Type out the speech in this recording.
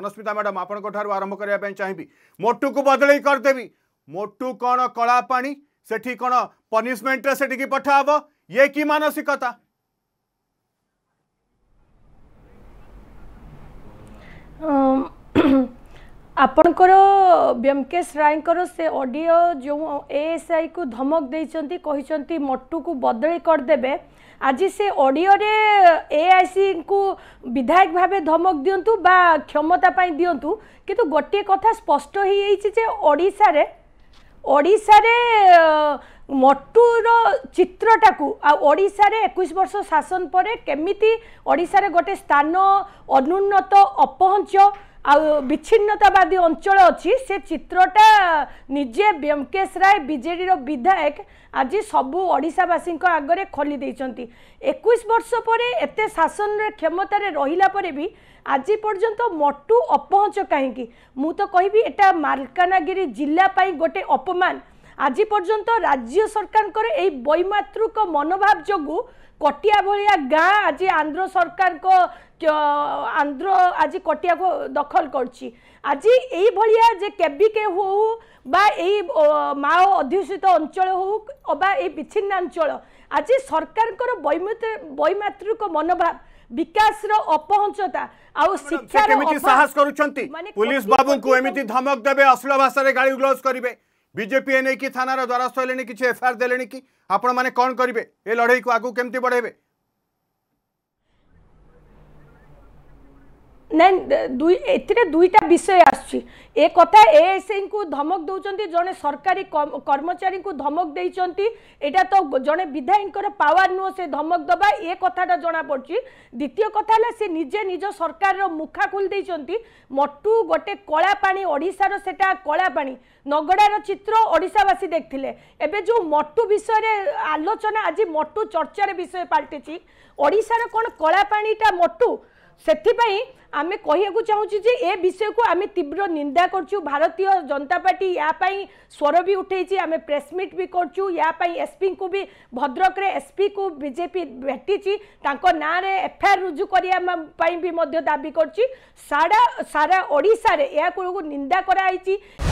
सनस्मिता madam आप आरंभ करने चाहिए मोटू को बदल करदेवि मोटू कौन कला से कौन पनीशमेंट से पठाव ये कि मानसिकता um... ଆପଣଙ୍କର ବ୍ୟମକେଶ ରାୟଙ୍କର ସେ ଅଡ଼ିଓ ଯେଉଁ ଏଏସ୍ଆଇକୁ ଧମକ ଦେଇଛନ୍ତି କହିଛନ୍ତି ମଟୁକୁ ବଦଳି କରିଦେବେ ଆଜି ସେ ଅଡ଼ିଓରେ ଏଆଇସିଙ୍କୁ ବିଧାୟକ ଭାବେ ଧମକ ଦିଅନ୍ତୁ ବା କ୍ଷମତା ପାଇଁ ଦିଅନ୍ତୁ କିନ୍ତୁ ଗୋଟିଏ କଥା ସ୍ପଷ୍ଟ ହେଇଯାଇଛି ଯେ ଓଡ଼ିଶାରେ ଓଡ଼ିଶାରେ ମଟୁର ଚିତ୍ରଟାକୁ ଆଉ ଓଡ଼ିଶାରେ ଏକୋଇଶ ବର୍ଷ ଶାସନ ପରେ କେମିତି ଓଡ଼ିଶାରେ ଗୋଟେ ସ୍ଥାନ ଅନୁନ୍ନତ ଅପହଞ୍ଚ আচ্ছিন্নতাবাদী অঞ্চল অিত্রটা নিজে ব্যোমকেশ রায় বিজেডির বিধায়ক আজ সবু ওড়শাবাসী আগরে খোলি দিয়েছেন একুশ বর্ষ পরে এত শাসনের ক্ষমতার রহিলা পরে বি আজ পর্যন্ত মটু অপহঞ্চ কী মু তো কহবি এটা মালকানগিরি জেলা গোটে অপমান আজি পর্যন্ত রাজ্য সরকারঙ্কর এই বৈমাতৃক মনোভাব যোগু কটিয়া ভা গাঁ আজি আন্ধ্র সরকারক আন্ধ্র আজি কটিয়া দখল করছি আজি এই ভা যে কেবিকে হো বা এই মাও অধ্যুষিত অঞ্চল হোক বা এই বিচ্ছিন্নাঞ্চল আজি সরকারঙ্কর বৈমাতৃক মনোভাব ବିକାଶର ଅପହଞ୍ଚତା ଆଉ ଶିକ୍ଷା କେମିତି ସାହସ କରୁଛନ୍ତି ପୁଲିସ ବାବୁଙ୍କୁ ଏମିତି ଧମକ ଦେବେ ଅଶ୍ଳୀଳ ଭାଷାରେ ଗାଳି ଗୁଲଜ କରିବେ ବିଜେପି ଏ ନେଇକି ଥାନାର ଦ୍ୱାରସ୍ଥ ହେଲେଣି କିଛି ଏଫଆଇଆର୍ ଦେଲେଣି କି ଆପଣମାନେ କ'ଣ କରିବେ ଏ ଲଢ଼େଇକୁ ଆଗକୁ କେମିତି ବଢ଼େଇବେ ନାଇଁ ଦୁଇ ଏଥିରେ ଦୁଇଟା ବିଷୟ ଆସୁଛି ଏ କଥା ଏଏସ୍ଆଇଙ୍କୁ ଧମକ ଦେଉଛନ୍ତି ଜଣେ ସରକାରୀ କର୍ମଚାରୀଙ୍କୁ ଧମକ ଦେଇଛନ୍ତି ଏଇଟା ତ ଜଣେ ବିଧାୟକଙ୍କର ପାୱାର ନୁହଁ ସେ ଧମକ ଦେବା ଏ କଥାଟା ଜଣାପଡ଼ୁଛି ଦ୍ୱିତୀୟ କଥା ହେଲା ସେ ନିଜେ ନିଜ ସରକାରର ମୁଖା ଖୋଲି ଦେଇଛନ୍ତି ମଟୁ ଗୋଟେ କଳା ପାଣି ଓଡ଼ିଶାର ସେଟା କଳା ପାଣି ନଗଡ଼ାର ଚିତ୍ର ଓଡ଼ିଶାବାସୀ ଦେଖିଥିଲେ ଏବେ ଯେଉଁ ମଟୁ ବିଷୟରେ ଆଲୋଚନା ଆଜି ମଟୁ ଚର୍ଚ୍ଚାର ବିଷୟ ପାଲଟିଛି ଓଡ଼ିଶାର କ'ଣ କଳା ପାଣିଟା ମଟୁ से आम कह चाहे ए विषय को आम तीव्र निंदा करतीय जनता पार्टी यापाई स्वर भी उठे आम प्रेसमिट भी करपाई एसपी को भी भद्रक एसपी को बीजेपी भेटी ना एफआईआर रुजु करने भी दाबी सारा ओडा निंदा कराई